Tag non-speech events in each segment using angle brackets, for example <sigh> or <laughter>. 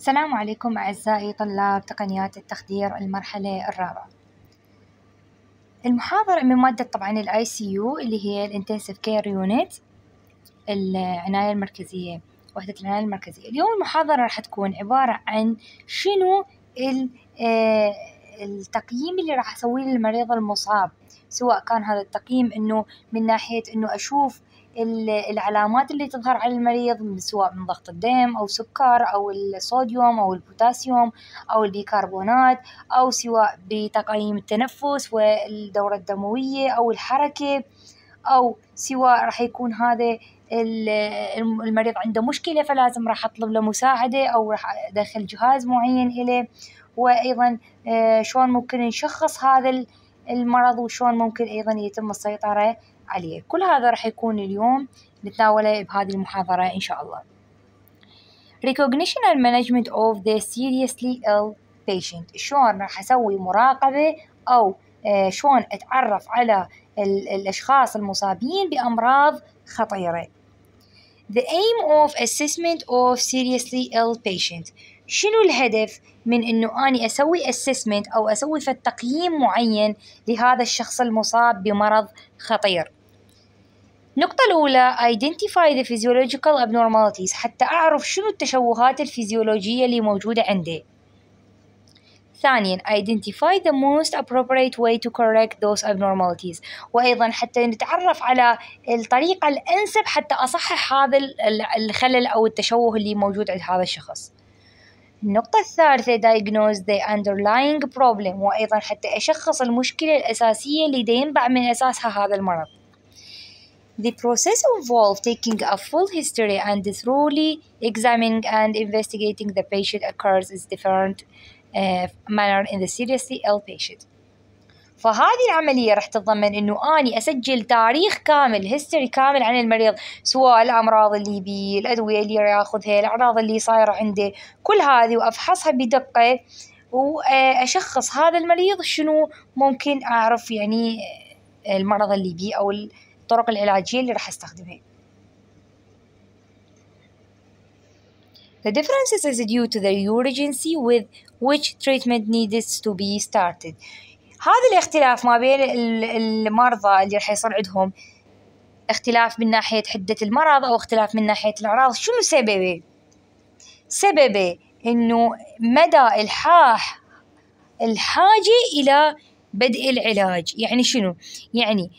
السلام عليكم أعزائي طلاب تقنيات التخدير المرحلة الرابعة المحاضرة من مادة طبعا الـ ICU اللي هي الـ Intensive Care Unit العناية المركزية وحدة العناية المركزية اليوم المحاضرة راح تكون عبارة عن شنو آه، التقييم اللي راح اسويه للمريض المصاب سواء كان هذا التقييم انه من ناحية انه اشوف العلامات اللي تظهر على المريض سواء من ضغط الدم أو سكر أو الصوديوم أو البوتاسيوم أو البيكربونات أو سواء بتقييم التنفس والدورة الدموية أو الحركة أو سواء راح يكون هذا المريض عنده مشكلة فلازم راح أطلب له مساعدة أو راح أدخل جهاز معين إليه وأيضا آه، شلون ممكن نشخص هذا المرض وشلون ممكن أيضا يتم السيطرة عليه كل هذا راح يكون اليوم نتناوله بهذه المحاضرة إن شاء الله and Management of the Seriously Ill Patient شلون راح أسوي مراقبة أو آه، شلون أتعرف على الأشخاص المصابين بأمراض خطيرة The aim of assessment of seriously ill patient شنو الهدف من انه اني اسوي assessment او اسوي فتقييم تقييم معين لهذا الشخص المصاب بمرض خطير النقطة الأولى identify the physiological abnormalities حتى أعرف شنو التشوهات الفيزيولوجية اللي موجودة عندي ثانيا identify the most appropriate way to correct those abnormalities وأيضا حتى نتعرف على الطريقة الأنسب حتى أصحح هذا الخلل أو التشوه اللي موجود عند هذا الشخص النقطة الثالثة diagnose the underlying problem وأيضا حتى أشخص المشكلة الأساسية اللي ينبع من أساسها هذا المرض The process involves taking a full history and thoroughly examining and investigating the patient occurs in different uh, manner in the seriously ill patient. فهذه العملية راح تتضمن انه اني اسجل تاريخ كامل هيستوري كامل عن المريض سواء الامراض اللي بي الادوية اللي ياخذها الاعراض اللي صايرة عنده كل هذه وافحصها بدقة واشخص هذا المريض شنو ممكن اعرف يعني آه، المرض اللي بيه او الطرق العلاجية اللي راح استخدمها The differences is due to the urgency with which treatment needs to be started. هذا الاختلاف ما بين المرضى اللي راح يصير عندهم اختلاف من ناحية حدة المرض أو اختلاف من ناحية الأعراض شنو سببه؟ سببه إنه مدى إلحاح الحاجة إلى بدء العلاج يعني شنو؟ يعني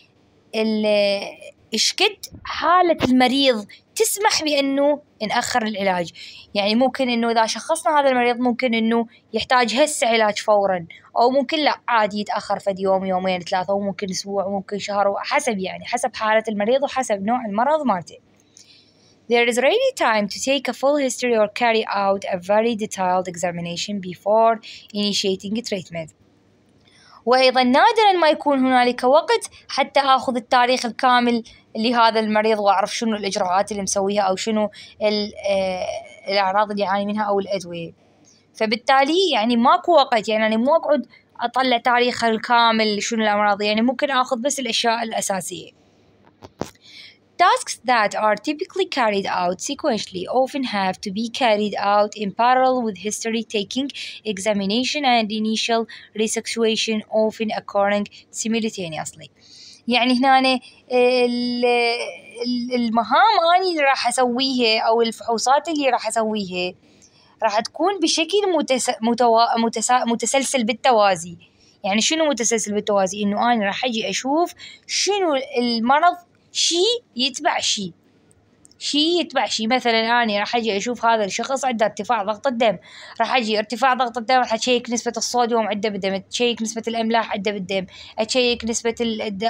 الشكت حالة المريض تسمح بأنه نأخر العلاج يعني ممكن أنه إذا شخصنا هذا المريض ممكن أنه يحتاج هسه علاج فورا أو ممكن لا عادي يتأخر فد يوم يومين ثلاثة وممكن أسبوع وممكن شهر حسب يعني حسب حالة المريض وحسب نوع المرض مالته There is really time to take a full history or carry out a very detailed examination before initiating treatment. وأيضا نادرا ما يكون هنالك وقت حتى آخذ التاريخ الكامل لهذا المريض وأعرف شنو الإجراءات اللي مسويها أو شنو آه، الأعراض اللي يعاني منها أو الأدوية فبالتالي يعني ماكو وقت يعني أنا مو أقعد أطلع تاريخه الكامل شنو الأمراض يعني ممكن آخذ بس الأشياء الأساسية Tasks that are typically carried out sequentially often have to be carried out in parallel with history taking, examination, and initial resexuation often occurring simultaneously. يعني هنا المهام أنا اللي راح أسويها أو الفحوصات اللي راح أسويها راح تكون بشكل متس... متوا... متس... متسلسل بالتوازي يعني شنو متسلسل بالتوازي انه انا راح اجي اشوف شنو المرض شي يتبع شي شي يتبع شي مثلا أنا راح أجي أشوف هذا الشخص عنده ارتفاع ضغط الدم راح أجي ارتفاع ضغط الدم راح أشيك نسبة الصوديوم عنده بالدم أشيك نسبة الأملاح عنده بالدم أشيك نسبة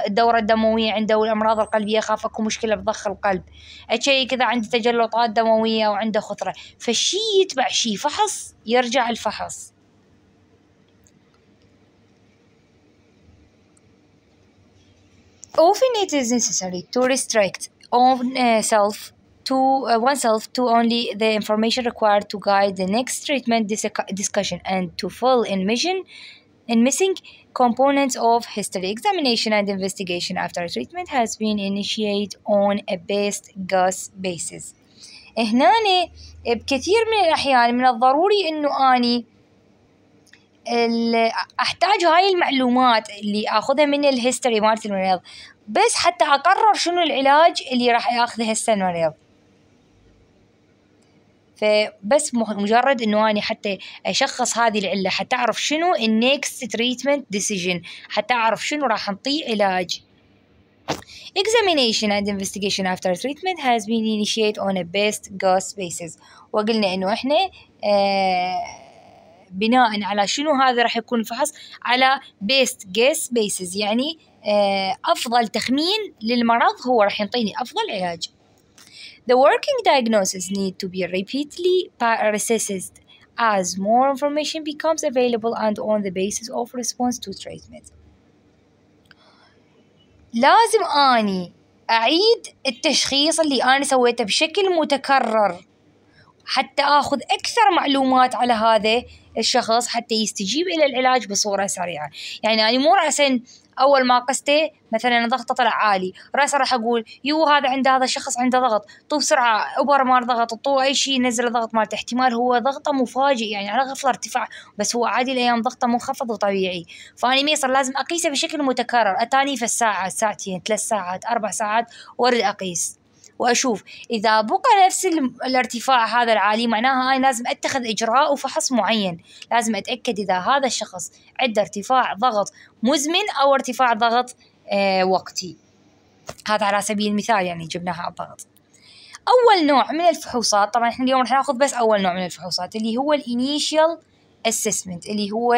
الدورة الدموية عنده والأمراض القلبية خاف أكو مشكلة بضخ القلب أشيك إذا عنده تجلطات دموية وعنده خثرة فشي يتبع شي فحص يرجع الفحص often it is necessary to restrict own uh, self to uh, oneself to only the information required to guide the next treatment dis discussion and to fill in mission in missing components of history examination and investigation after treatment has been initiated on a best guess basis هنا بكثير من الأحيان من الضروري أنه أني احتاج هاي المعلومات اللي اخذها من الهيستوري مالت المريض بس حتى اقرر شنو العلاج اللي راح ياخذه هسه المريض فبس مجرد انه انا حتى اشخص هذه العله حتى اعرف شنو النكست تريتمنت ديسيجن حتى اعرف شنو راح انطيه علاج Examination and investigation after treatment has been initiated on a best guess basis وقلنا انه احنا آه بناء على شنو هذا راح يكون الفحص على بيست جيس بيسز يعني آه، أفضل تخمين للمرض هو راح يعطيني أفضل علاج The working diagnosis need to be repeatedly assessed as more information becomes available and on the basis of response to treatment لازم أني أعيد التشخيص اللي أنا سويته بشكل متكرر حتى اخذ اكثر معلومات على هذا الشخص حتى يستجيب الى العلاج بصوره سريعه يعني انا مو راسا اول ما قسته مثلا ضغطه طلع عالي راسا راح اقول يو هذا عنده هذا الشخص عنده ضغط طو بسرعه ابر مال ضغط طو اي شيء نزل الضغط مالته احتمال هو ضغطه مفاجئ يعني على غفله ارتفاع بس هو عادي الايام ضغطه منخفض وطبيعي فاني ميصر لازم اقيسه بشكل متكرر اتاني في الساعه ساعتين ثلاث ساعات اربع ساعات وارد اقيس واشوف اذا بقى نفس الارتفاع هذا العالي معناها انا لازم اتخذ اجراء وفحص معين لازم اتاكد اذا هذا الشخص عنده ارتفاع ضغط مزمن او ارتفاع ضغط آه، وقتي هذا على سبيل المثال يعني جبناها على الضغط اول نوع من الفحوصات طبعا احنا اليوم راح ناخذ بس اول نوع من الفحوصات اللي هو الانيشال اسسمنت اللي هو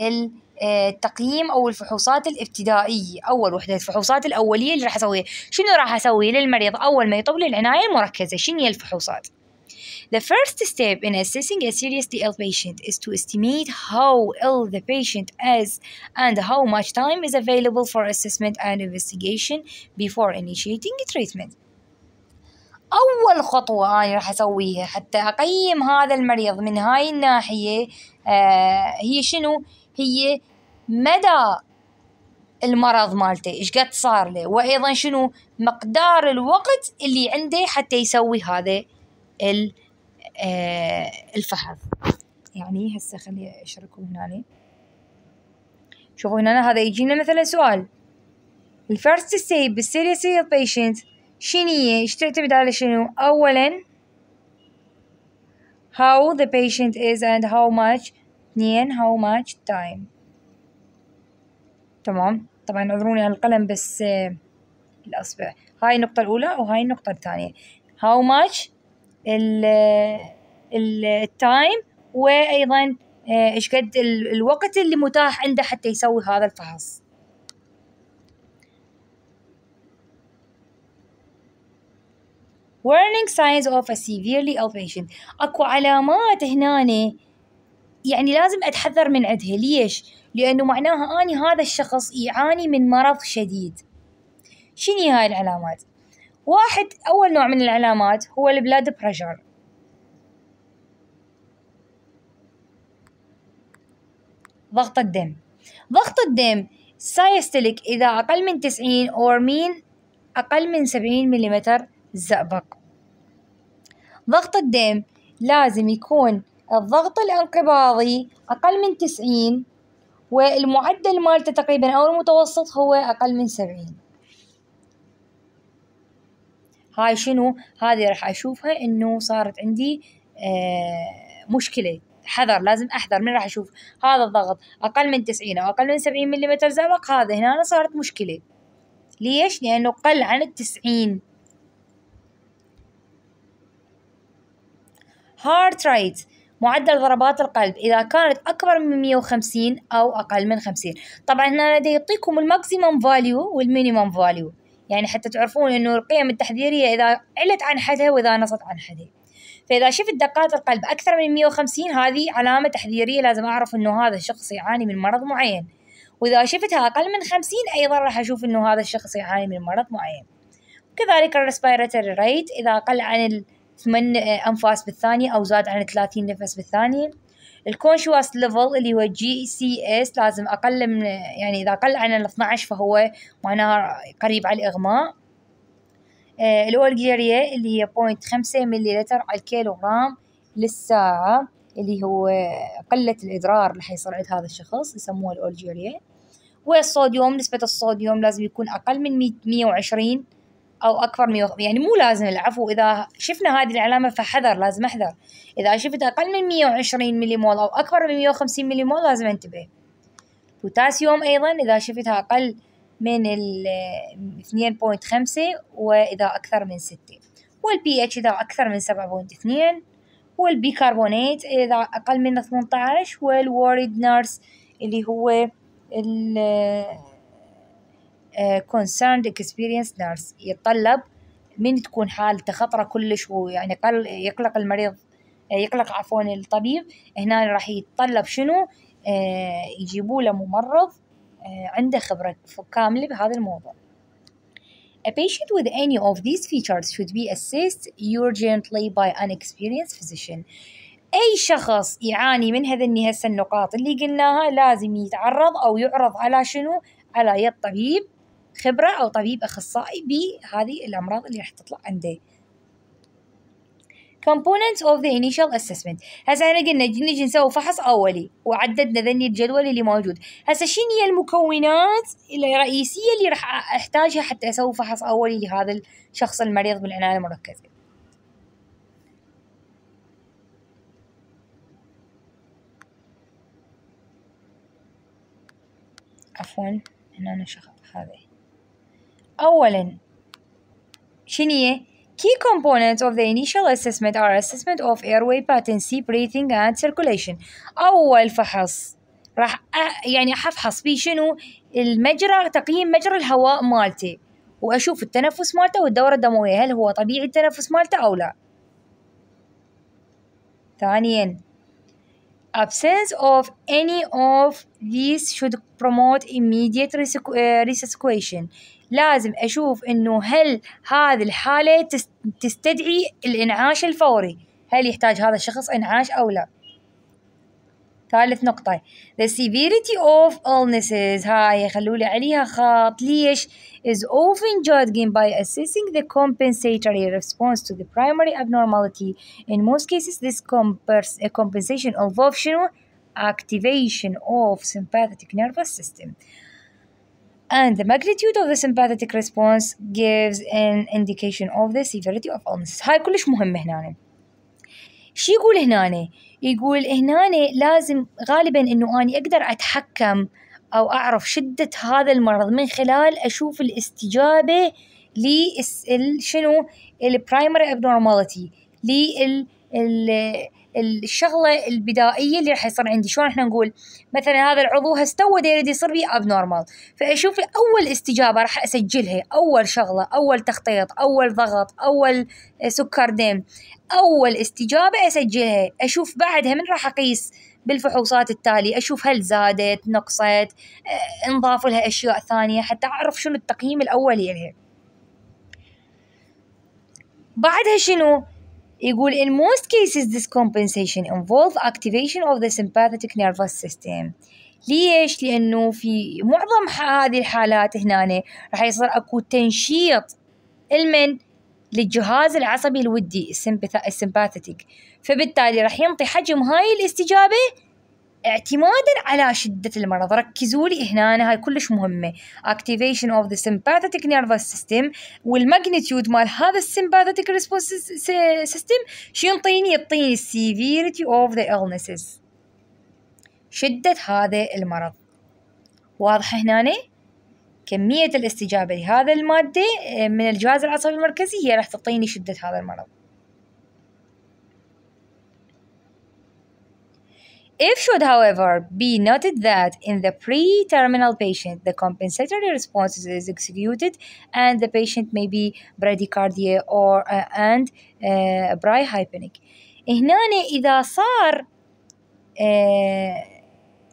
الـ آه، التقييم او الفحوصات الابتدائيه اول وحده الفحوصات الاوليه اللي راح اسويها شنو راح اسوي للمريض اول ما يطول العنايه المركزه شنو هي الفحوصات The first step in assessing a seriously ill patient is to estimate how ill the patient is and how much time is available for assessment and investigation before initiating treatment. أول خطوة أنا راح أسويها حتى أقيم هذا المريض من هاي الناحية آه هي شنو؟ هي مدى المرض مالته ايش قد صار له وايضا شنو مقدار الوقت اللي عنده حتى يسوي هذا آه، الفحص يعني هسه خليني اشركم هنا شوفوا هنا هذا يجينا مثلا سؤال الفيرست ستيب بالسيريسي البيشنت هي ايش تعتمد على شنو اولا how the patient is and how much اثنين how much time تمام طبعا عذروني على القلم بس آه، الأصبع هاي النقطة الأولى وهاي النقطة الثانية how much ال آه، التايم وأيضا آه، إيش قد الوقت اللي متاح عنده حتى يسوي هذا الفحص warning signs of a severely ill patient اكو علامات هنا يعني لازم أتحذر من عندها ليش؟ لأنه معناها أني هذا الشخص يعاني من مرض شديد شنو هاي العلامات؟ واحد أول نوع من العلامات هو البلاد بريشر ضغط الدم ضغط الدم سايستليك إذا أقل من تسعين أو مين أقل من سبعين مليمتر زئبق ضغط الدم لازم يكون الضغط الانقباضي أقل من تسعين والمعدل مالته تقريبا أو المتوسط هو أقل من سبعين هاي شنو هذه راح أشوفها إنه صارت عندي آه مشكلة حذر لازم أحذر من راح أشوف هذا الضغط أقل من تسعين أو أقل من سبعين ملم زئبق هذا هنا أنا صارت مشكلة ليش؟ لأنه قل عن التسعين هارت rate معدل ضربات القلب إذا كانت أكبر من 150 أو أقل من 50 طبعا هنا لدي يعطيكم الماكسيموم فاليو والمينيموم فاليو يعني حتى تعرفون أنه القيم التحذيرية إذا علت عن حدها وإذا نصت عن حدها فإذا شفت دقات القلب أكثر من 150 هذه علامة تحذيرية لازم أعرف أنه هذا الشخص يعاني من مرض معين وإذا شفتها أقل من 50 أيضا راح أشوف أنه هذا الشخص يعاني من مرض معين كذلك الريسبيراتوري ريت إذا قل عن ال ثمان أنفاس بالثانية أو زاد عن ثلاثين نفس بالثانية الكونشواس ليفل اللي هو جي سي اس لازم أقل من يعني إذا قل عن ال 12 فهو معناها قريب على الإغماء آه، الأولجيريا اللي هي بوينت خمسة لتر على الكيلوغرام للساعة اللي هو قلة الإدرار اللي حيصير عند هذا الشخص يسموه الأولجيريا والصوديوم نسبة الصوديوم لازم يكون أقل من مية وعشرين او اكبر من يعني مو لازم العفو اذا شفنا هذه العلامه فحذر لازم احذر اذا شفت اقل من 120 ملي مول او اكبر من 150 ملي مول لازم انتبه بوتاسيوم ايضا اذا شفتها اقل من ال 2.5 واذا اكثر من 6 والبي اتش اذا اكثر من 7.2 والبيكربونات اذا اقل من 18 والوريد نارس اللي هو ال آه، concerned experienced nurse يتطلب من تكون حالته خطرة كلش ويعني قل يقلق المريض آه، يقلق عفوا الطبيب هنا راح يتطلب شنو آه، يجيبوا له ممرض عنده خبرة كاملة بهذا الموضوع A patient with any of these features should be assessed urgently by an experienced physician. أي شخص يعاني من هذني النهاية النقاط اللي قلناها لازم يتعرض أو يعرض على شنو؟ على يد طبيب خبرة أو طبيب أخصائي بهذه الأمراض اللي راح تطلع عنده components of the initial assessment هسه احنا قلنا نجي نسوي فحص اولي وعددنا ذني الجدول اللي موجود هسه شنو هي المكونات الرئيسيه اللي راح احتاجها حتى اسوي فحص اولي لهذا الشخص المريض بالعنايه المركزه عفوا هنا انا شخص هذا أولاً شنية Key components of the initial assessment are assessment of airway patency, breathing and circulation. أول فحص راح يعني حفحص فيه شنو المجرى تقييم مجرى الهواء مالتي واشوف التنفس مالته والدورة الدموية هل هو طبيعي التنفس مالته او لا ثانيا absence of any of these should promote immediate resuscitation لازم أشوف إنه هل هذه الحالة تستدعي الإنعاش الفوري هل يحتاج هذا الشخص إنعاش أو لا ثالث نقطة the severity of illnesses هاي خلولي عليها خط ليش is often judged by assessing the compensatory response to the primary abnormality in most cases this compensation involves activation of sympathetic nervous system and the magnitude of the sympathetic response gives an indication of the severity of illness هاي كلش مهمة هنا شي يقول هنا يقول هنا لازم غالبا انه اني اقدر اتحكم او اعرف شدة هذا المرض من خلال اشوف الاستجابة لشنو؟ شنو البرايمري ابنورماليتي لل الشغله البدائيه اللي راح يصير عندي شلون احنا نقول مثلا هذا العضو هستوى يريد يصير بي ابنورمال فاشوف اول استجابه راح اسجلها اول شغله اول تخطيط اول ضغط اول آه، سكر دم اول استجابه اسجلها اشوف بعدها من راح اقيس بالفحوصات التالية أشوف هل زادت نقصت آه، انضاف لها أشياء ثانية حتى أعرف شنو التقييم الأولي لها بعدها شنو يقول in most cases this compensation involves activation of the sympathetic nervous system ليش؟ لأنه في معظم هذه الحالات هنا راح يصير أكو تنشيط المن للجهاز العصبي الودي السمباثيتيك فبالتالي راح ينطي حجم هاي الاستجابة اعتمادا على شدة المرض ركزوا لي هنا هاي كلش مهمة activation of the sympathetic nervous system والماجنتيود مال هذا sympathetic response system شو ينطيني يعطيني severity of the illnesses شدة هذا المرض واضحة هنا كمية الاستجابة لهذا المادة آه، من الجهاز العصبي المركزي هي راح تعطيني شدة هذا المرض If should, however, be noted that in the pre-terminal patient, the compensatory response is executed and the patient may be bradycardia or uh, and uh, brihipenic. هنا إذا صار آه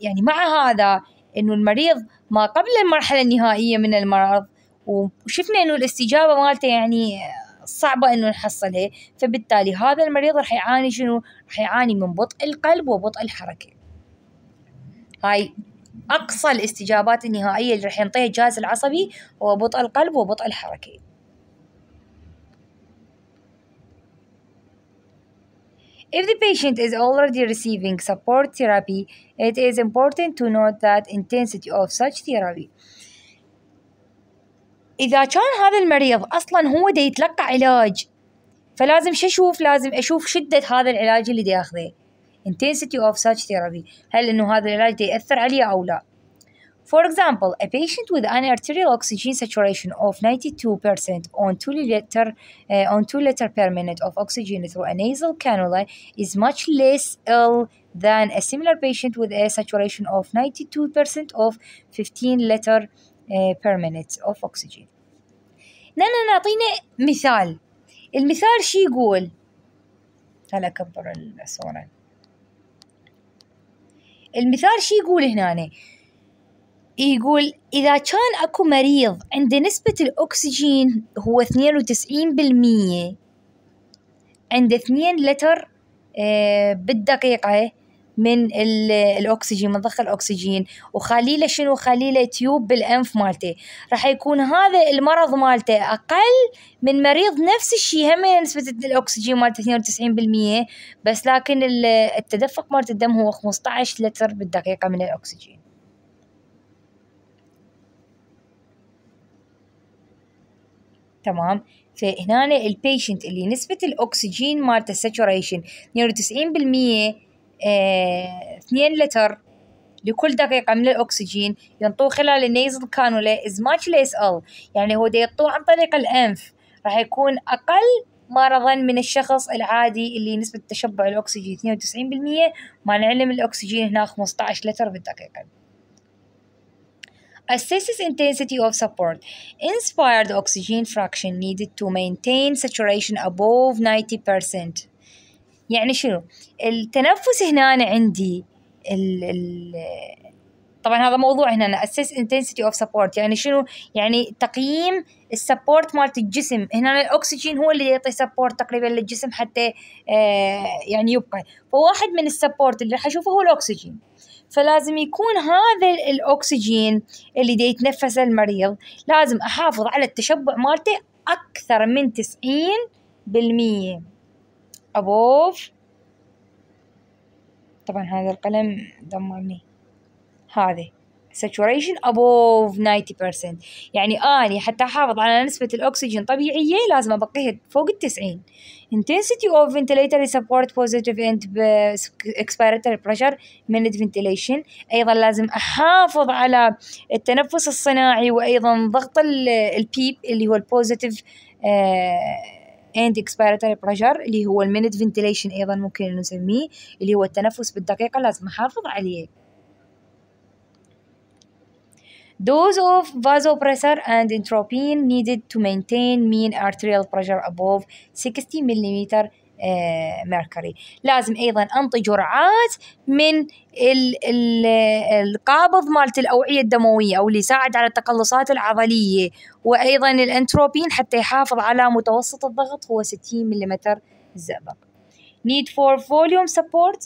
يعني مع هذا إنه المريض ما قبل المرحلة النهائية من المرض وشفنا إنه الاستجابة مالته يعني صعبه انه نحصلها فبالتالي هذا المريض راح يعاني شنو راح يعاني من بطء القلب وبطء الحركه هاي اقصى الاستجابات النهائيه اللي راح ينطيها الجهاز العصبي هو بطء القلب وبطء الحركه If the patient is already receiving support therapy, it is important to note that intensity of such therapy. إذا كان هذا المريض أصلا هو دا يتلقى علاج فلازم شو أشوف لازم أشوف شدة هذا العلاج اللي دا ياخذه intensity of such therapy هل إنه هذا العلاج دا يأثر عليه أو لا For example, a patient with an arterial oxygen saturation of 92% on 2 liter, uh, on 2 liter per minute of oxygen through a nasal cannula is much less ill than a similar patient with a saturation of 92% of 15 liter آه، per minute of oxygen نعطينا مثال المثال شي يقول هلا أكبر الصورة المثال شي يقول هنا يقول إذا كان أكو مريض عنده نسبة الأكسجين هو 92% بالمية عند 2 لتر آه، بالدقيقة من الاكسجين من ضخ الاكسجين وخليله شنو خليله تيوب بالانف مالته راح يكون هذا المرض مالته اقل من مريض نفس الشيء هم نسبه الاكسجين مالته 92% بس لكن التدفق مالت الدم هو 15 لتر بالدقيقه من الاكسجين تمام فهنا البيشنت اللي نسبه الاكسجين مالته ساتوريشن 92% 2 آه، لتر لكل دقيقة من الأكسجين ينطوه خلال النيزل كانولا از ماتش ليس ال يعني هو ينطوه عن طريق الأنف راح يكون أقل مرضا من الشخص العادي اللي نسبة تشبع الأكسجين 92% ما نعلم الأكسجين هنا 15 لتر بالدقيقة assesses intensity of support inspired oxygen fraction needed to maintain saturation above 90% يعني شنو التنفس هنا أنا عندي ال ال طبعا هذا موضوع هنا أنا اسس انتنسيتي اوف سبورت يعني شنو يعني تقييم السبورت مالت الجسم هنا الاكسجين هو اللي يعطي سبورت تقريبا للجسم حتى آه يعني يبقى فواحد من السبورت اللي راح اشوفه هو الاكسجين فلازم يكون هذا الاكسجين اللي دي يتنفسه المريض لازم احافظ على التشبع مالته اكثر من 90% بالمية أبوف طبعا هذا القلم دمرني هذه saturation above 90% يعني أني حتى أحافظ على نسبة الأكسجين طبيعية لازم أبقيها فوق التسعين intensity of ventilatory support positive and expiratory pressure minute ventilation أيضا لازم أحافظ على التنفس الصناعي وأيضا ضغط البيب اللي هو البوزيتيف آه and expiratory pressure اللي هو minute ventilation ايضا ممكن نسميه اللي هو التنفس بالدقيقه لازم احافظ عليه Dose of vasopressor and entropine needed to maintain mean arterial pressure above 60 millimeter آه، ميركوري لازم ايضا انطي جرعات من القابض مالت الاوعيه الدمويه او اللي يساعد على التقلصات العضليه وايضا الانتروبين حتى يحافظ على متوسط الضغط هو 60 ملم زئبق need for volume support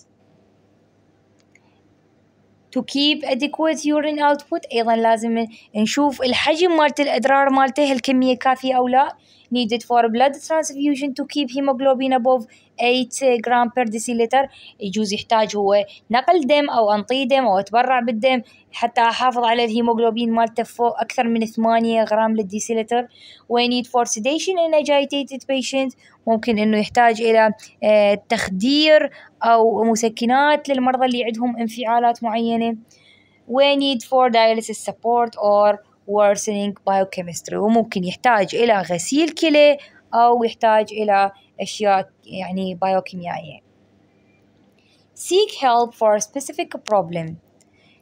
to keep adequate urine output ايضا لازم نشوف الحجم مالت الادرار مالته هل كافيه او لا needed for blood transfusion to keep hemoglobin above 8 gram per deciliter يجوز يحتاج هو نقل دم او انطي دم او اتبرع بالدم حتى احافظ على الهيموغلوبين مالته فوق اكثر من 8 غرام للديسيلتر وينيد فور سيديشن ان اجايتيتد بيشنت ممكن انه يحتاج الى آه، تخدير او مسكنات للمرضى اللي عندهم انفعالات معينه وينيد فور dialysis support or worsening biochemistry وممكن يحتاج إلى غسيل كلى أو يحتاج إلى أشياء يعني بيوكيميائية seek help for a specific problem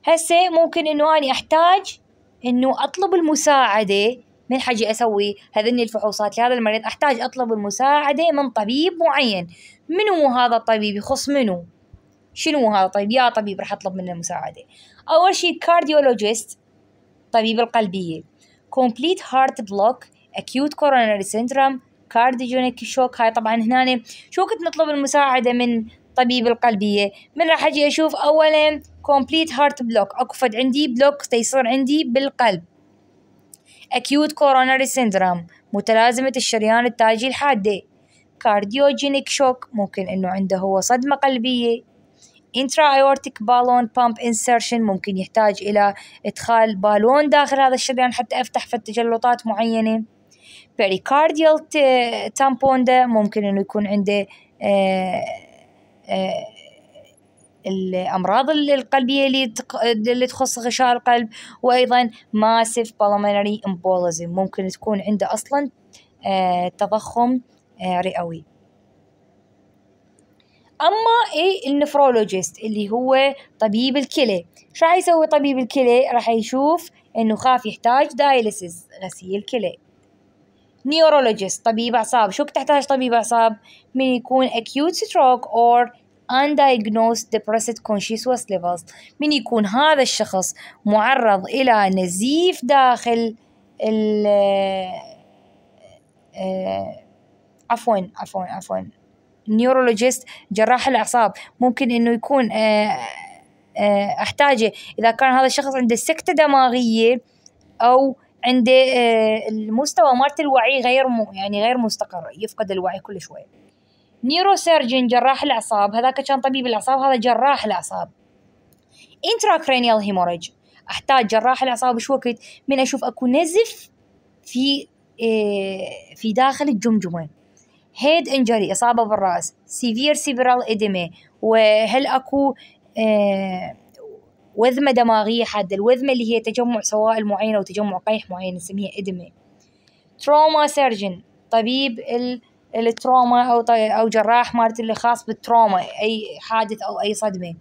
هسه ممكن إنه أنا أحتاج إنه أطلب المساعدة من حجي أسوي هذني الفحوصات لهذا المريض أحتاج أطلب المساعدة من طبيب معين منو هذا الطبيب يخص منو شنو هذا الطبيب يا طبيب راح أطلب منه المساعده أول شيء كارديولوجيست طبيب القلبية complete heart block acute coronary syndrome cardiogenic shock هاي طبعا هنا شو كنت نطلب المساعدة من طبيب القلبية من راح أجي أشوف أولا complete heart block أكو فد عندي بلوك تيصير عندي بالقلب acute coronary syndrome متلازمة الشريان التاجي الحادة cardiogenic shock ممكن إنه عنده هو صدمة قلبية intra aortic balloon pump insertion ممكن يحتاج إلى إدخال بالون داخل هذا الشريان حتى أفتح في التجلطات معينة pericardial tampon ده ممكن إنه يكون عنده آه، آه، الأمراض القلبية اللي اللي تخص غشاء القلب وأيضا massive pulmonary embolism ممكن تكون عنده أصلا آه، تضخم رئوي اما اي النفرولوجيست اللي هو طبيب الكلى شو راح يسوي طبيب الكلى راح يشوف انه خاف يحتاج دايليسيس غسيل كلى نيورولوجيست طبيب اعصاب شو تحتاج طبيب اعصاب من يكون acute stroke or undiagnosed depressed consciousness levels من يكون هذا الشخص معرض الى نزيف داخل ال آه، آه، عفوا عفوا عفوا نيورولوجيست جراح الاعصاب ممكن انه يكون آه، آه، احتاجه اذا كان هذا الشخص عنده سكته دماغيه او عنده آه، المستوى مالت الوعي غير يعني غير مستقر يفقد الوعي كل شويه نيرو جراح الاعصاب هذاك كان طبيب الاعصاب هذا جراح الاعصاب انتراكرينيال هيموريج احتاج جراح الاعصاب شو وقت من اشوف اكو نزف في في داخل الجمجمه هيد انجري اصابه بالراس سيفير سيبرال اديمي وهل اكو آه، وذمه دماغيه حاده الوذمه اللي هي تجمع سوائل معينه وتجمع قيح معين نسميها إدمي تروما سيرجن طبيب التروما او او جراح مالت اللي خاص بالتروما اي حادث او اي صدمه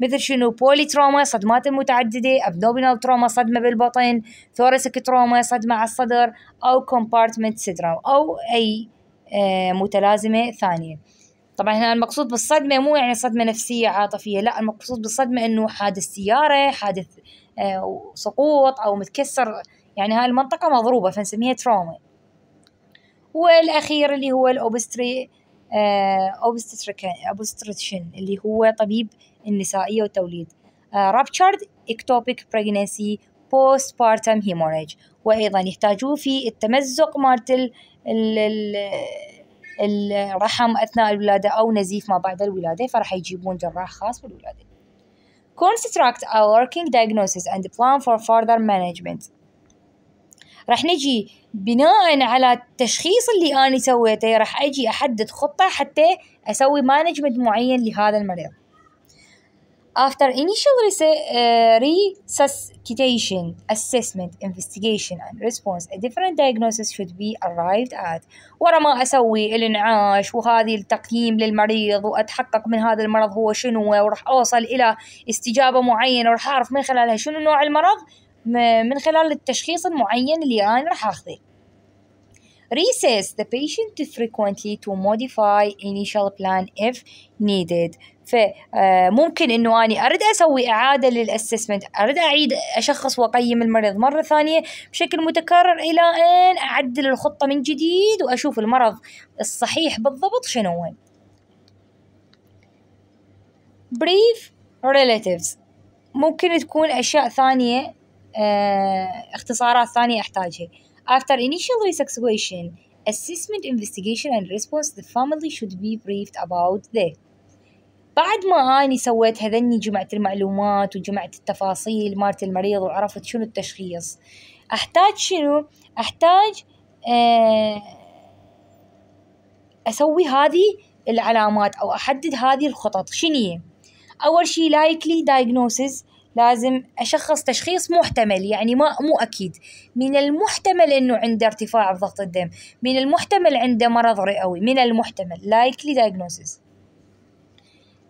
مثل شنو بولي تروما صدمات متعدده ابدومينال تروما صدمه بالبطن ثورسك تروما صدمه على الصدر او كومبارتمنت سيدرام او اي آه، متلازمة ثانية طبعا هنا المقصود بالصدمة مو يعني صدمة نفسية عاطفية لا المقصود بالصدمة انه حادث سيارة حادث آه، سقوط او متكسر يعني هاي المنطقة مضروبة فنسميها تروما والأخير اللي هو الأوبستري آه، أوبستريشن اللي هو طبيب النسائية والتوليد رابتشارد اكتوبيك بريجنسي بوست بارتم هيموريج وأيضا يحتاجوه في التمزق مالت الرحم اثناء الولاده او نزيف ما بعد الولاده فراح يجيبون جراح خاص بالولاده construct a working diagnosis and plan for further management راح نجي بناء على التشخيص اللي أنا سويته راح أجي أحدد خطة حتى أسوي مانجمنت معين لهذا المريض After initial resuscitation, assessment, investigation and response, a different diagnosis should be arrived at. ورا ما أسوي الإنعاش وهذه التقييم للمريض وأتحقق من هذا المرض هو شنو وراح أوصل إلى استجابة معينة وراح أعرف من خلالها شنو نوع المرض من خلال التشخيص المعين اللي أنا راح أخذه. Resist the patient frequently to modify initial plan if needed. فممكن آه، انه اني ارد اسوي اعاده للاسسمنت ارد اعيد اشخص واقيم المريض مره ثانيه بشكل متكرر الى ان اعدل الخطه من جديد واشوف المرض الصحيح بالضبط شنو هو بريف relatives ممكن تكون أشياء ثانية اه اختصارات ثانية أحتاجها after initial resuscitation assessment investigation and response the family should be briefed about this بعد ما أني سويت هذني جمعت المعلومات وجمعت التفاصيل مالت المريض وعرفت شنو التشخيص أحتاج شنو؟ أحتاج آه، أسوي هذه العلامات أو أحدد هذه الخطط شنية أول شي لايكلي diagnosis لازم أشخص تشخيص محتمل يعني ما مو أكيد من المحتمل أنه عنده ارتفاع بضغط الدم من المحتمل عنده مرض رئوي من المحتمل لايكلي diagnosis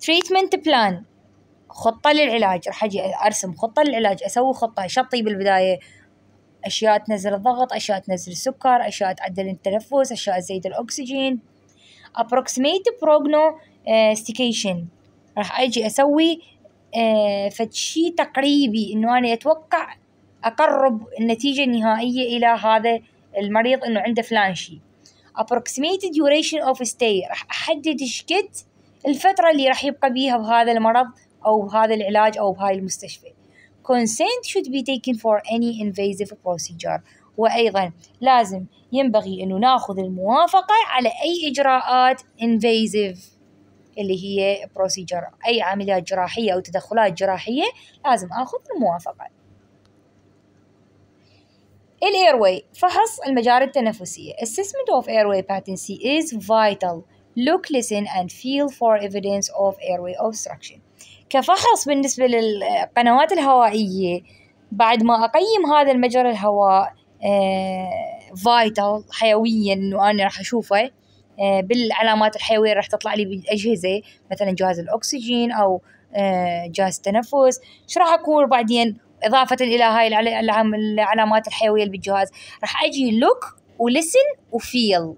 تريتمنت بلان خطة للعلاج راح اجي ارسم خطة للعلاج اسوي خطة شطي بالبداية اشياء تنزل الضغط اشياء تنزل السكر اشياء تعدل التنفس اشياء تزيد الاكسجين ابروكسيميت بروجنو استيكيشن راح اجي اسوي آه، فتشي تقريبي انه انا اتوقع اقرب النتيجة النهائية الى هذا المريض انه عنده فلان شي approximate duration of stay راح احدد ايش الفترة اللي راح يبقى بيها بهذا المرض أو بهذا العلاج أو بهاي المستشفى consent should be taken for any invasive procedure وأيضا لازم ينبغي أنه ناخذ الموافقة على أي إجراءات invasive اللي هي بروسيجر أي عمليات جراحية أو تدخلات جراحية لازم آخذ الموافقة الايروي فحص المجاري التنفسية assessment of airway patency is vital look listen and feel for evidence of airway obstruction كفحص بالنسبة للقنوات الهوائية بعد ما أقيم هذا المجرى الهواء فايتال آه، حيويا انه انا راح اشوفه آه، بالعلامات الحيويه راح تطلع لي بالاجهزه مثلا جهاز الاكسجين او آه، جهاز التنفس ايش راح اكون بعدين اضافه الى هاي العلامات الحيويه اللي بالجهاز راح اجي look ولسن وفيل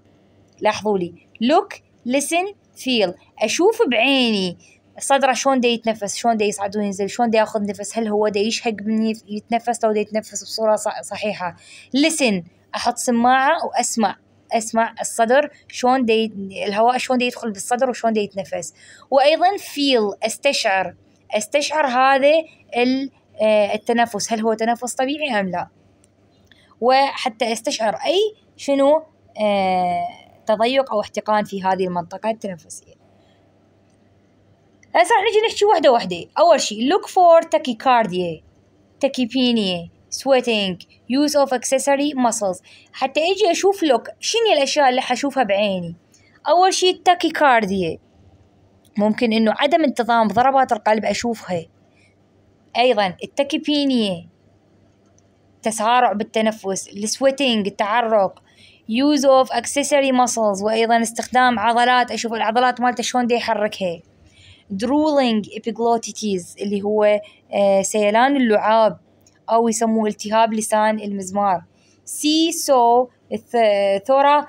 لاحظوا لي look listen feel اشوف بعيني صدره شلون دا يتنفس شلون دا يصعد وينزل شلون دا ياخذ نفس هل هو دا يشهق من يتنفس لو دا يتنفس بصوره صحيحه listen احط سماعه واسمع اسمع الصدر شلون دا الهواء شلون دا يدخل بالصدر وشلون دا يتنفس وايضا فيل استشعر استشعر هذا آه، التنفس هل هو تنفس طبيعي ام لا وحتى استشعر اي شنو آه، تضيق أو احتقان في هذه المنطقة التنفسية هسه نجي نحكي وحدة وحدة أول شيء look for tachycardia تكيبينيا sweating use of accessory muscles حتى اجي اشوف لوك شنو الاشياء اللي حشوفها بعيني اول شيء التاكيكارديا ممكن انه عدم انتظام ضربات القلب اشوفها ايضا التكيبينيا تسارع بالتنفس السويتنج التعرق يوز اوف اكسسوري muscles وايضا استخدام عضلات اشوف العضلات مالته شلون دي يحركها درولينج epiglottitis اللي هو آه، سيلان اللعاب او يسموه التهاب لسان المزمار سي سو ثورا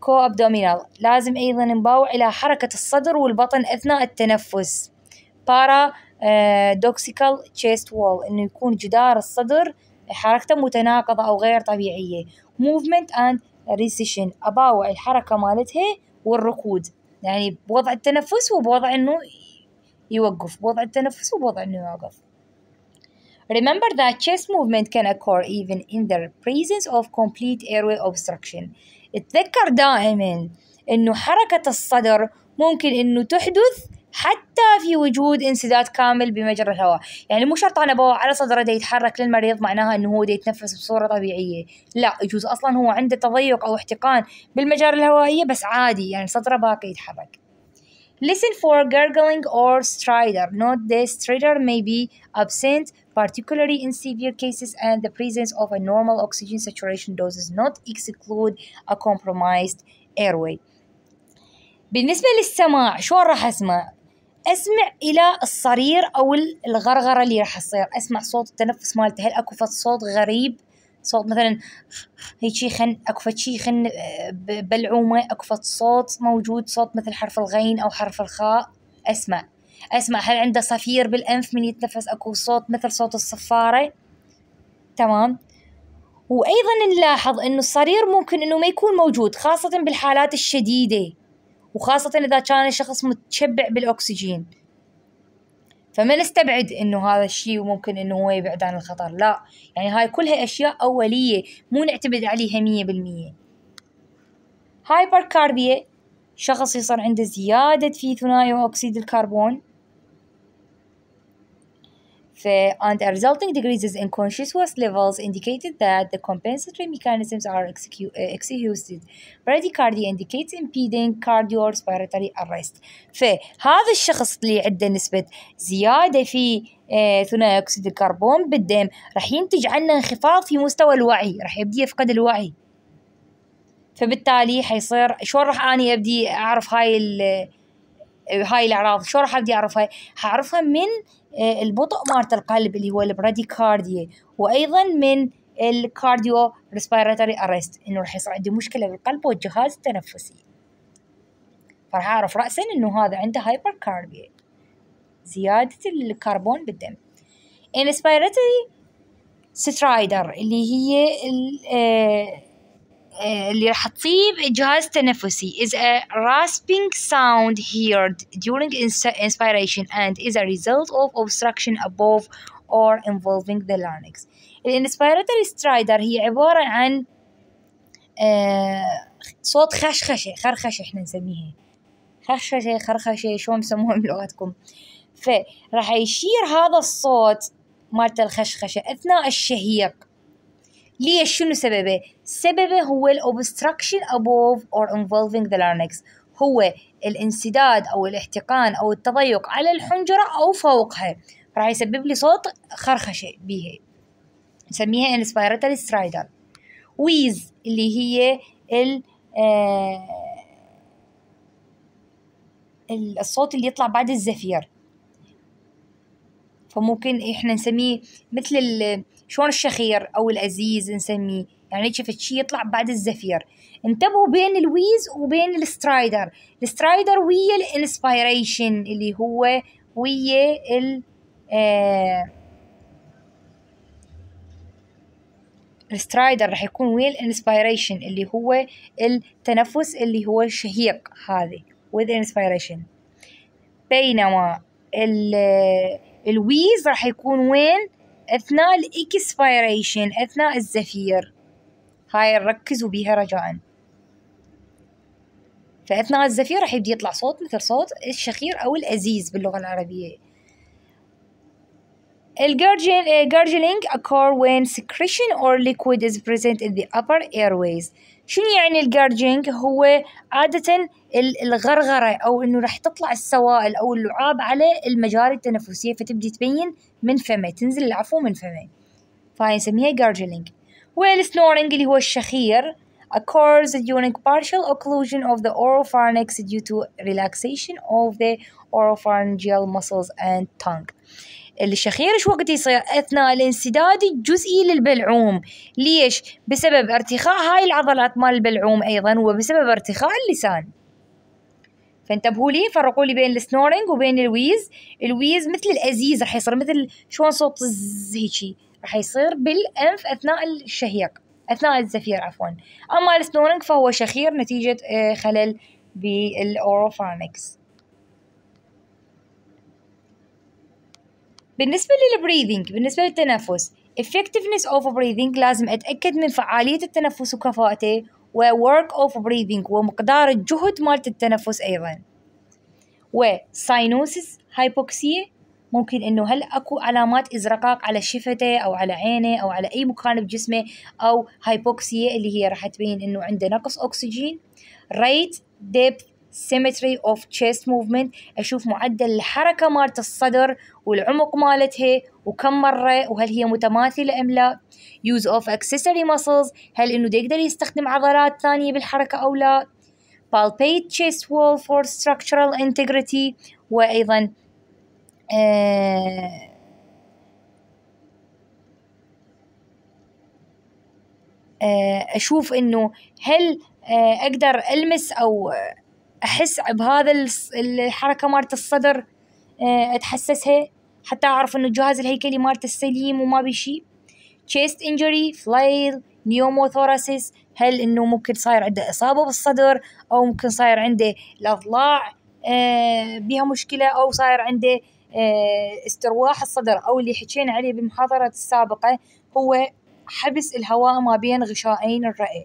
كو ابدومينال لازم ايضا نباوع الى حركة الصدر والبطن اثناء التنفس بارا دوكسيكال تشيست وول انه يكون جدار الصدر حركته متناقضة او غير طبيعية movement and ريسيشن أباوع الحركة مالتها والركود يعني بوضع التنفس وبوضع إنه يوقف بوضع التنفس وبوضع إنه يوقف Remember that chest movement can occur even in the presence of complete airway obstruction. اتذكر دائما انه حركة الصدر ممكن انه تحدث حتى في وجود انسداد كامل بمجرى الهواء يعني مو شرط أنا بوع على صدره دا يتحرك للمريض معناها أنه هو دا يتنفس بصورة طبيعية لا يجوز أصلا هو عنده تضيق أو احتقان بالمجاري الهوائية بس عادي يعني صدره باقي يتحرك Listen for gurgling or stridor. Note this stridor may be absent, particularly in severe cases, and the presence of a normal oxygen saturation dose does not exclude a compromised airway. بالنسبة للسماع شو راح أسمع؟ اسمع الى الصرير او الغرغره اللي راح تصير اسمع صوت التنفس مالته هل اكو صوت غريب صوت مثلا هيك شي خن اكو شي خن بلعومه اكو صوت موجود صوت مثل حرف الغين او حرف الخاء اسمع اسمع هل عنده صفير بالانف من يتنفس اكو صوت مثل صوت الصفاره تمام وايضا نلاحظ انه الصرير ممكن انه ما يكون موجود خاصه بالحالات الشديده وخاصة إذا كان الشخص متشبع بالأكسجين فما نستبعد انه هذا الشيء وممكن انه هو يبعد عن الخطر لا يعني هاي كلها اشياء اوليه مو نعتمد عليها مية بالمية هايبركاربيا شخص يصير عنده زيادة في ثنائي أكسيد الكربون and the resulting decreases in consciousness levels indicated that the compensatory mechanisms are executed. Eh, Bradycardia indicates impeding cardiorespiratory arrest. فهذا الشخص اللي عنده نسبة زيادة في آه ثنائي أكسيد الكربون بالدم راح ينتج عنه انخفاض في مستوى الوعي راح يبدي يفقد الوعي فبالتالي حيصير شلون راح اني ابدي اعرف هاي آه، هاي الاعراض شلون راح ابدي اعرفها؟ حاعرفها من آه، البطء مالت القلب اللي هو البراديكارديا وايضا من الكارديو ريسبيراتوري اريست انه راح يصير عنده مشكله بالقلب والجهاز التنفسي فراح اعرف راسا انه هذا عنده هايبر كارديا زياده الكربون بالدم انسبيراتوري سترايدر اللي هي آه، آه، اللي راح تصيب جهاز تنفسي is a rasping sound heard during inspiration and is a result of obstruction above or involving the larynx الانسبيراتوري سترايدر هي عبارة عن آه، صوت خشخشة خرخشة احنا نسميها خشخشة خرخشة شلون يسموها <laughs> بلغتكم فراح يشير هذا الصوت مالت الخشخشة أثناء الشهيق ليش شنو سببه؟ سببه هو الأوبستراكشن above or involving the لارنكس هو الانسداد أو الاحتقان أو التضيق على الحنجرة أو فوقها راح يسبب لي صوت خرخشة بيها نسميها inspiratory سترايدر ويز اللي هي آه، ال الصوت اللي يطلع بعد الزفير فممكن احنا نسميه مثل شلون الشخير او العزيز نسميه يعني شفت شي يطلع بعد الزفير انتبهوا بين الويز وبين السترايدر السترايدر ويا الانسبيريشن اللي هو ويا ال آه، السترايدر راح يكون ويا الانسبيريشن اللي هو التنفس اللي هو الشهيق هذه with inspiration بينما آه، الويز راح يكون وين أثناء الإكسبيريشن أثناء الزفير هاي ركزوا بيها رجاءً فاثناء الزفير راح يبدي يطلع صوت مثل صوت الشخير او الازيز باللغه العربيه الجرجلينج occur eh, when secretion or liquid is present in the upper airways شنو يعني الجارجينج هو عادة الغرغرة أو إنه راح تطلع السوائل أو اللعاب على المجاري التنفسية فتبدي تبين من فمه تنزل العفو من فمه فهي نسميها جرجلينج والسنورينج اللي هو الشخير occurs during partial occlusion of the oropharynx due to relaxation of the oropharyngeal muscles and tongue الشخير ايش وقت يصير اثناء الانسداد الجزئي للبلعوم ليش بسبب ارتخاء هاي العضلات مال البلعوم ايضا وبسبب ارتخاء اللسان فانتبهوا لي فرقوا لي بين السنورينج وبين الويز الويز مثل الازيز راح يصير مثل شلون صوت هيجي راح يصير بالانف اثناء الشهيق اثناء الزفير عفوا اما السنورينج فهو شخير نتيجه آه، خلل بالاوروفانكس بالنسبة للبريذنج بالنسبة للتنفس effectiveness of breathing لازم أتأكد من فعالية التنفس وكفاءته و work of breathing ومقدار الجهد مالت التنفس أيضا و sinuses hypoxia ممكن انه هل اكو علامات ازرقاق على شفته او على عينه او على اي مكان بجسمه او hypoxia اللي هي راح تبين انه عنده نقص اكسجين rate depth symmetry of chest movement أشوف معدل الحركة مالت الصدر والعمق مالتها وكم مرة وهل هي متماثلة أم لا use of accessory muscles هل إنه يقدر يستخدم عضلات ثانية بالحركة أو لا palpate chest wall for structural integrity وأيضا آه, آه، اشوف انه هل آه، اقدر المس او احس بهذا الحركه مالت الصدر آه، اتحسسها حتى اعرف انه الجهاز الهيكلي مالته سليم وما بي شيء chest injury فلايل هل انه ممكن صاير عنده اصابه بالصدر او ممكن صاير عنده الاضلاع آه، بها مشكله او صاير عنده آه، استرواح الصدر او اللي حكينا عليه بالمحاضره السابقه هو حبس الهواء ما بين غشائين الرئه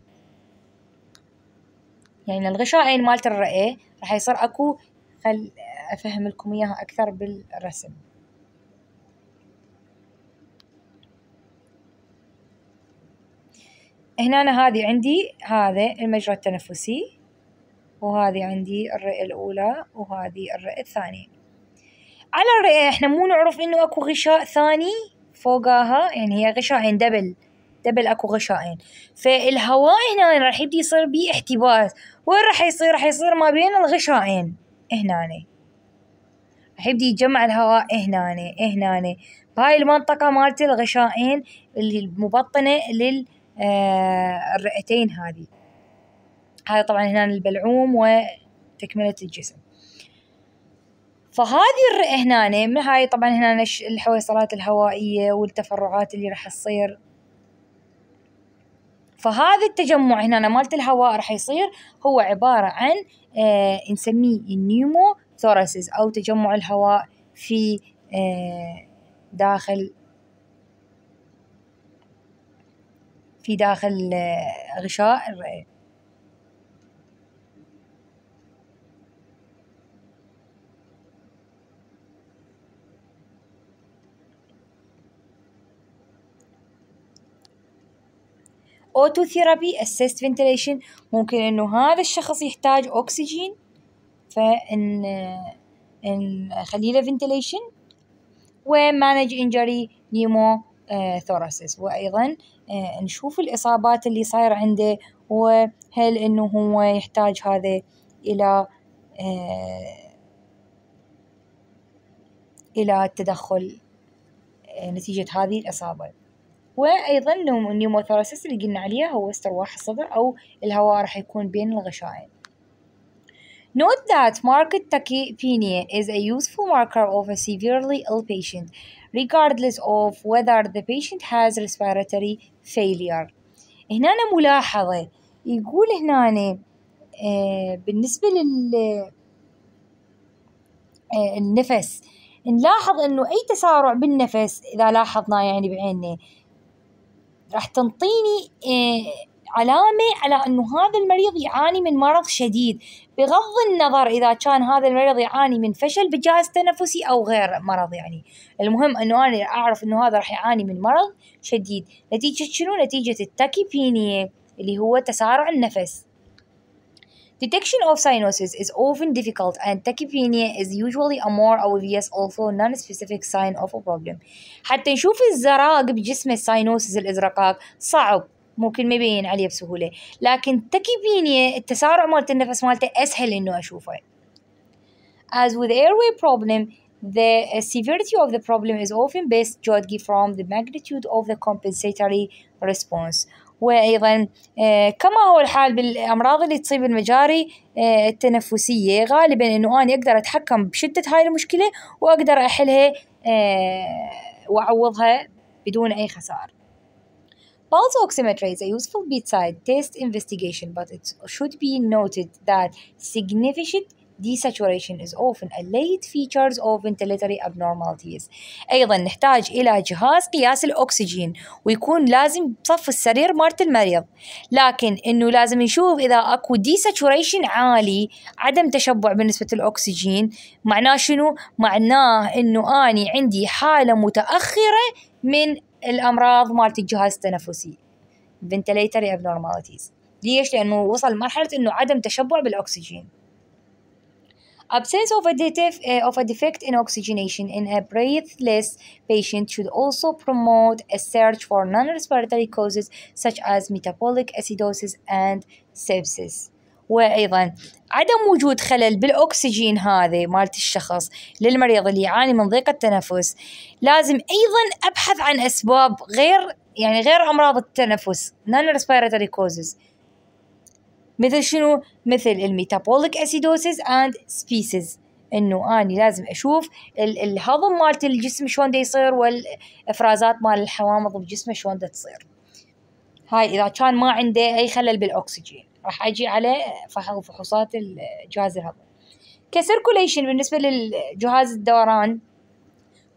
يعني الغشاءين مالت الرئة راح يصير اكو خل افهم لكم اياها اكثر بالرسم هنا أنا هذه عندي هذا المجرى التنفسي وهذه عندي الرئة الأولى وهذه الرئة الثانية على الرئة احنا مو نعرف انه اكو غشاء ثاني فوقاها يعني هي غشاء دبل دبل اكو غشائين فالهواء هنا راح يبدي يصير بيه احتباس وين راح يصير راح يصير ما بين الغشائين هنا راح يبدي يجمع الهواء هنا هنا بهاي المنطقة مالت الغشائين اللي المبطنة للرئتين آه، هذه هاي طبعا هنا البلعوم وتكملة الجسم فهذه الرئة هنا من هاي طبعا هنا الحويصلات الهوائية والتفرعات اللي راح تصير فهذا التجمع هنا مالت الهواء راح يصير هو عبارة عن آه نسميه النيمو ثورسز أو تجمع الهواء في آه داخل في داخل آه غشاء اوتوثيرابي اسيست فنتليشن ممكن انه هذا الشخص يحتاج اكسجين فان نخلي له فنتليشن ومانج انجري نيمو ثوراسيس آه، وايضا آه، نشوف الاصابات اللي صاير عنده وهل انه هو يحتاج هذا الى آه، الى التدخل نتيجة هذه الإصابة وأيضا لو النيوموثوراسيس اللي قلنا عليها هو استرواح الصدر أو الهواء راح يكون بين الغشائن Note that marked tachypnea is a useful marker of a severely ill patient, regardless of whether the patient has respiratory failure. هنا ملاحظة يقول هنا آه، بالنسبة لل آه، النفس نلاحظ انه اي تسارع بالنفس اذا لاحظنا يعني بعيننا راح تنطيني إيه، علامة على أنه هذا المريض يعاني من مرض شديد بغض النظر إذا كان هذا المريض يعاني من فشل بالجهاز التنفسي أو غير مرض يعني المهم أنه أنا أعرف أنه هذا راح يعاني من مرض شديد نتيجة شنو؟ نتيجة التاكيبينية اللي هو تسارع النفس Detection of cyanosis is often difficult and tachypnea is usually a more obvious also non-specific sign of a problem. حتى نشوف الزراق بجسم الساينوسيس الازرقاق صعب ممكن ما يبين عليه بسهولة لكن تاكيبينيا التسارع مالت النفس مالته أسهل إنه أشوفه As with airway problem the severity of the problem is often best judged from the magnitude of the compensatory response وأيضا آه، كما هو الحال بالأمراض اللي تصيب المجاري آه، التنفسية غالبا أنه أنا أقدر أتحكم بشدة هاي المشكلة وأقدر أحلها آه، وأعوضها بدون أي خسائر Pulse oximetry is a useful bedside test investigation, but it should be noted that significant desaturation is often a late features of ventilatory abnormalities أيضا نحتاج إلى جهاز قياس الأكسجين ويكون لازم بصف السرير مالت المريض لكن أنه لازم نشوف إذا أكو desaturation عالي عدم تشبع بنسبة الأكسجين معناه شنو؟ معناه أنه أني عندي حالة متأخرة من الأمراض مالت الجهاز التنفسي ventilatory abnormalities ليش؟ لأنه وصل مرحلة أنه عدم تشبع بالأكسجين Absence of a, detef, uh, of a defect in oxygenation in a breathless patient should also promote a search for non-respiratory causes such as metabolic acidosis and sepsis. وايضا عدم وجود خلل بالاكسجين هذه مالت الشخص للمريض اللي يعاني من ضيق التنفس لازم ايضا ابحث عن اسباب غير يعني غير امراض التنفس non respiratory causes مثل شنو مثل الميتابوليك اسيدوسيس اند سبيسيز انه اني لازم اشوف الهضم مالت الجسم شلون دا يصير والافرازات مال الحوامض بجسمه شلون دا تصير هاي اذا كان ما عنده اي خلل بالاكسجين راح اجي على فحوصات الجهاز الهضمي كسيركوليشن بالنسبه للجهاز الدوران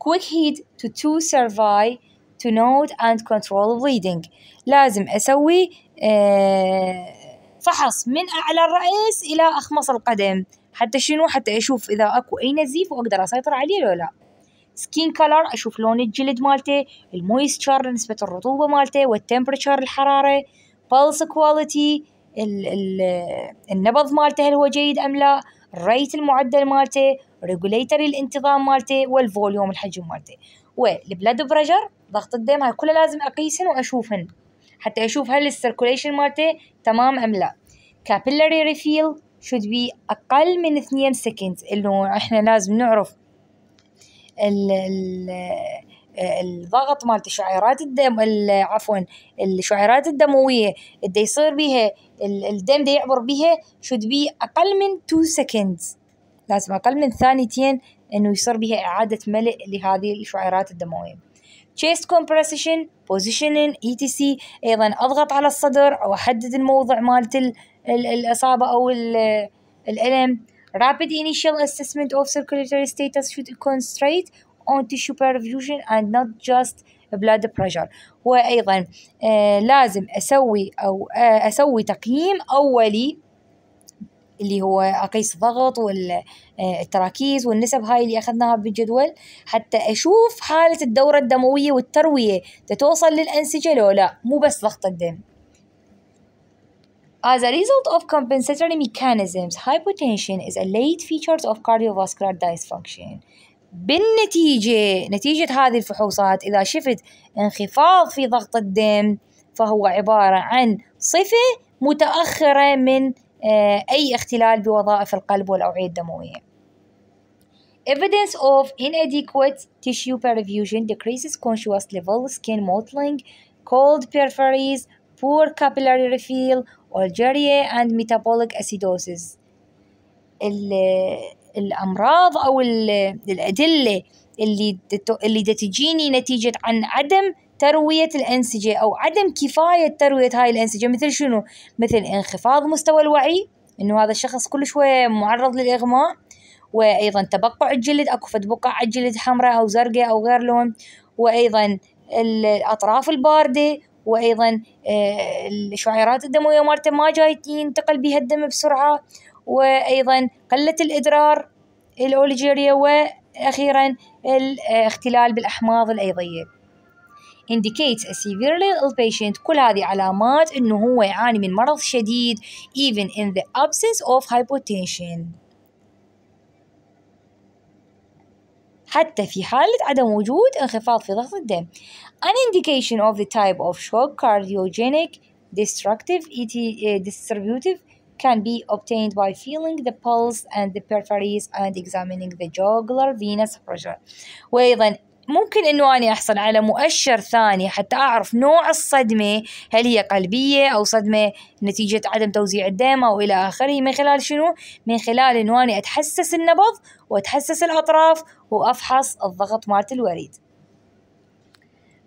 quick heat to to survey to note and control bleeding لازم اسوي آه فحص من أعلى الرأس إلى أخمص القدم حتى شنو حتى أشوف إذا أكو أي نزيف وأقدر أسيطر عليه ولا لا سكين كلر أشوف لون الجلد مالته المويستشر نسبة الرطوبة مالته والتمبرتشر الحرارة بلس كواليتي النبض مالته هل هو جيد أم لا الريت المعدل مالته ريجوليتر الانتظام مالته والفوليوم الحجم مالته والبلاد بريشر ضغط الدم هاي كلها لازم اقيسهن واشوفهن حتى أشوف هل السيركوليشن مالته تمام أم لا capillary refill should be أقل من 2 سكند إنه إحنا لازم نعرف ال ال الضغط مالت شعيرات الدم عفوا الشعيرات الدمويه اللي يصير بها الدم دي يعبر بها should be اقل من 2 seconds لازم اقل من ثانيتين انه يصير بها اعاده ملء لهذه الشعيرات الدمويه chest compression positioning etc ايضا اضغط على الصدر او احدد الموضع مالت الاصابه او الالم rapid initial assessment of circulatory status should concentrate on tissue perfusion and not just blood pressure وايضا آه لازم اسوي او آه اسوي تقييم اولي اللي هو اقيس الضغط والتراكيز آه، والنسب هاي اللي اخذناها بالجدول حتى اشوف حاله الدوره الدمويه والترويه تتوصل للانسجه لو لا مو بس ضغط الدم As a result of compensatory mechanisms, hypotension is a late feature of cardiovascular dysfunction. بالنتيجة نتيجة هذه الفحوصات إذا شفت انخفاض في ضغط الدم فهو عبارة عن صفة متأخرة من أي اختلال بوظائف القلب والأوعية الدموية Evidence of inadequate tissue perfusion decreases conscious level, skin mottling, cold peripheries, poor capillary refill, algeria and metabolic acidosis. الأمراض أو الأدلة اللي اللي تجيني نتيجة عن عدم تروية الأنسجة أو عدم كفاية تروية هاي الأنسجة مثل شنو؟ مثل انخفاض مستوى الوعي إنه هذا الشخص كل شوية معرض للإغماء وأيضا تبقع الجلد أكو فد بقع الجلد حمراء أو زرقاء أو غير لون وأيضا الأطراف الباردة وأيضا آه، الشعيرات الدموية مالته ما جاي ينتقل بها الدم بسرعة وأيضا قلة الإدرار الأوليجيريا وأخيرا الاختلال آه، بالأحماض الأيضية indicates a severely ill patient كل هذه علامات إنه هو يعاني من مرض شديد even in the absence of hypotension حتى في حالة عدم وجود انخفاض في ضغط الدم an indication of the type of shock cardiogenic destructive uh, distributive can be obtained by feeling the pulse and the peripheries and examining the jugular venous pressure. وأيضا ممكن انه اني احصل على مؤشر ثاني حتى اعرف نوع الصدمة هل هي قلبية او صدمة نتيجة عدم توزيع الدم او الى اخره من خلال شنو؟ من خلال انه اني اتحسس النبض واتحسس الاطراف وافحص الضغط مالت الوريد.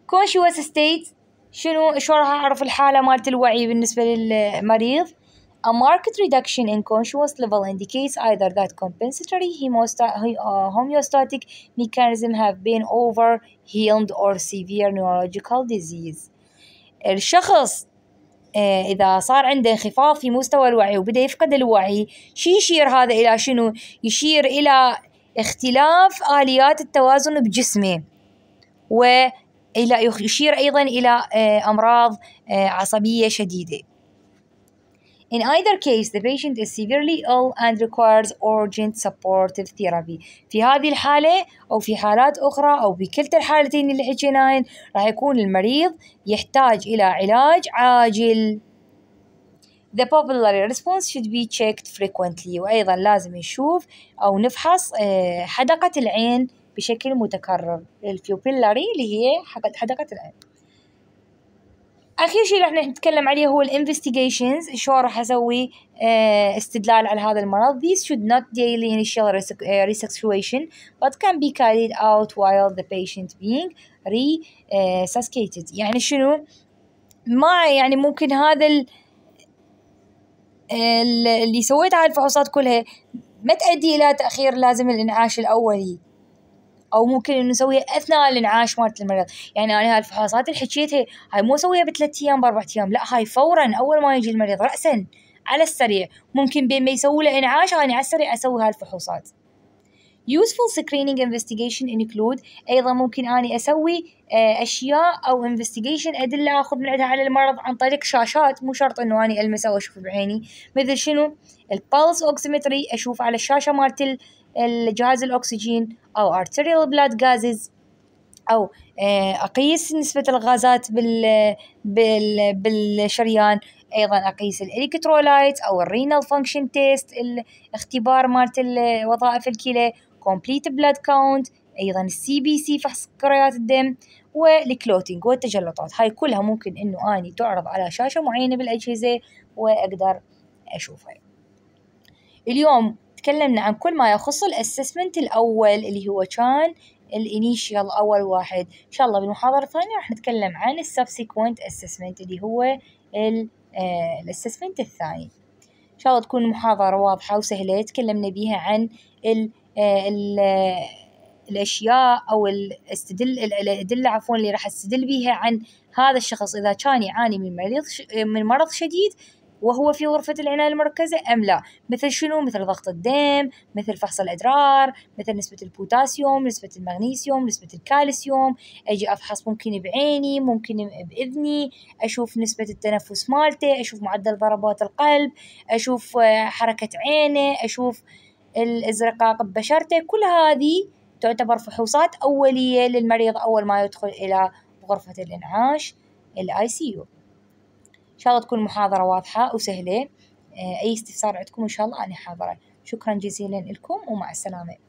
كونشوس ستيت شنو شلون راح اعرف الحالة مالت الوعي بالنسبة للمريض؟ A marked reduction in conscious level indicates either that compensatory homeostatic mechanisms have been overhealed or severe neurological disease. الشخص إذا صار عنده انخفاض في مستوى الوعي وبدأ يفقد الوعي شي يشير هذا إلى شنو؟ يشير إلى اختلاف آليات التوازن بجسمه وإلى يشير أيضا إلى أمراض عصبية شديدة In either case, the patient is severely ill and requires urgent supportive therapy. في هذه الحالة أو في حالات أخرى أو في كلتا الحالتين اللي حكيناهن راح يكون المريض يحتاج إلى علاج عاجل. The papillary response should be checked frequently وأيضا لازم نشوف أو نفحص آه، حدقة العين بشكل متكرر البيوبيلاري اللي هي حدقة العين اخر شيء راح نتكلم عليه هو الانفستيجيشنز شو راح اسوي آه، استدلال على هذا المرض these should not daily initial resuscitation آه، but can be carried out while the patient being resuscitated يعني شنو ما يعني ممكن هذا ال... آه، اللي سويت على الفحوصات كلها ما تؤدي الى تاخير لازم الانعاش الاولي او ممكن انه نسويها اثناء الانعاش مالت المريض يعني انا هاي الفحوصات اللي حكيتها هاي مو اسويها بثلاث ايام باربع ايام لا هاي فورا اول ما يجي المريض راسا على السريع ممكن بين ما يسووا له انعاش انا على السريع اسوي هاي الفحوصات useful screening investigation include ايضا ممكن اني اسوي آه، اشياء او investigation ادله اخذ من عندها على المرض عن طريق شاشات مو شرط انه اني المسه واشوف بعيني مثل شنو البلس اوكسيمتري اشوف على الشاشه مالت الجهاز الأكسجين أو arterial blood gases أو آه، أقيس نسبة الغازات بال بال بالشريان أيضا أقيس الإلكترولايت أو الرينال فانكشن تيست الاختبار مالت وظائف الكلى complete blood count أيضا السي بي سي فحص كريات الدم والكلوتينج والتجلطات هاي كلها ممكن انه اني تعرض على شاشة معينة بالاجهزة واقدر اشوفها اليوم تكلمنا عن كل ما يخص الاسسمنت الاول اللي هو كان الانيشيال اول واحد ان شاء الله بالمحاضره الثانيه راح نتكلم عن السبسيكوينت اسسمنت اللي هو الاسسمنت آه، الثاني ان شاء الله تكون المحاضره واضحه وسهله تكلمنا بيها عن الـ آه، الـ آه، الاشياء او الاستدل الادله عفوا اللي راح استدل بيها عن هذا الشخص اذا كان يعاني من مريض من مرض شديد وهو في غرفة العناية المركزة أم لا مثل شنو مثل ضغط الدم مثل فحص الأدرار مثل نسبة البوتاسيوم نسبة المغنيسيوم نسبة الكالسيوم أجي أفحص ممكن بعيني ممكن بإذني أشوف نسبة التنفس مالته أشوف معدل ضربات القلب أشوف آه، حركة عينه أشوف الازرقاق ببشرته كل هذه تعتبر فحوصات أولية للمريض أول ما يدخل إلى غرفة الإنعاش الاي سي يو إن شاء الله تكون محاضرة واضحة وسهلة آه، أي استفسار عندكم إن شاء الله أنا حاضرة شكرا جزيلا لكم ومع السلامة